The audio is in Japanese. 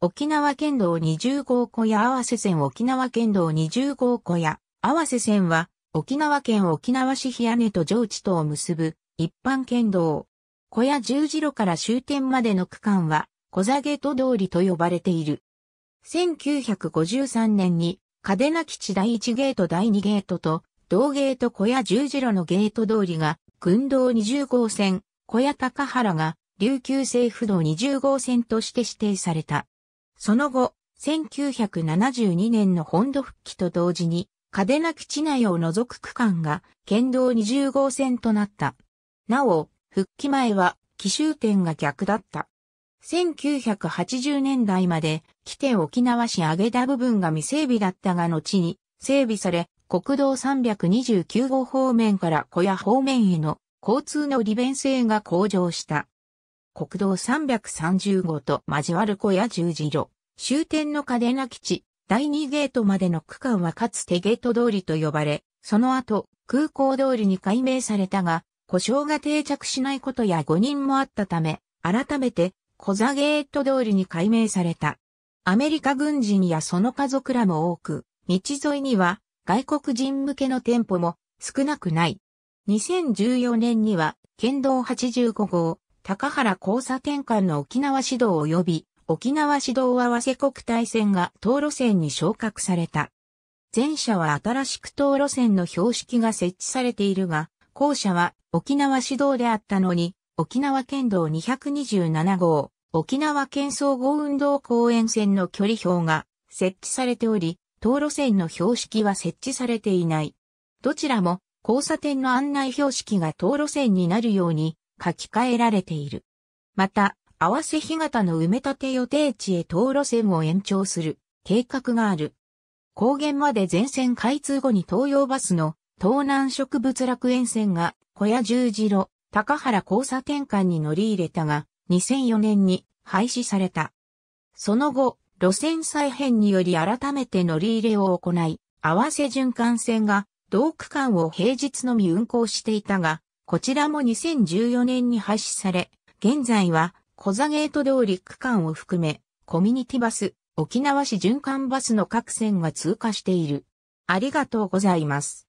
沖縄県道20号小屋合わせ線沖縄県道20号小屋合わせ線は沖縄県沖縄市日屋根と上地とを結ぶ一般県道。小屋十字路から終点までの区間は小座ゲート通りと呼ばれている。1953年に嘉手納基地第1ゲート第2ゲートと同ゲート小屋十字路のゲート通りが軍道20号線小屋高原が琉球政府道20号線として指定された。その後、1972年の本土復帰と同時に、嘉手納基地内を除く区間が県道20号線となった。なお、復帰前は奇襲点が逆だった。1980年代まで起点沖縄市上げた部分が未整備だったが後に整備され、国道329号方面から小屋方面への交通の利便性が向上した。国道330号と交わる小屋十字路。終点の嘉手納基地、第2ゲートまでの区間はかつてゲート通りと呼ばれ、その後、空港通りに改名されたが、故障が定着しないことや誤認もあったため、改めて、小座ゲート通りに改名された。アメリカ軍人やその家族らも多く、道沿いには外国人向けの店舗も少なくない。2014年には、県道85号、高原交差点間の沖縄指導及び沖縄市道合わせ国体線が道路線に昇格された。前者は新しく道路線の標識が設置されているが、後者は沖縄市道であったのに、沖縄県道227号、沖縄県総合運動公園線の距離表が設置されており、道路線の標識は設置されていない。どちらも交差点の案内標識が道路線になるように書き換えられている。また、合わせ干潟の埋め立て予定地へ東路線を延長する計画がある。高原まで全線開通後に東洋バスの東南植物楽園線が小屋十字路、高原交差点間に乗り入れたが、2004年に廃止された。その後、路線再編により改めて乗り入れを行い、合わせ循環線が同区間を平日のみ運行していたが、こちらも2014年に廃止され、現在はコザゲート通り区間を含め、コミュニティバス、沖縄市循環バスの各線が通過している。ありがとうございます。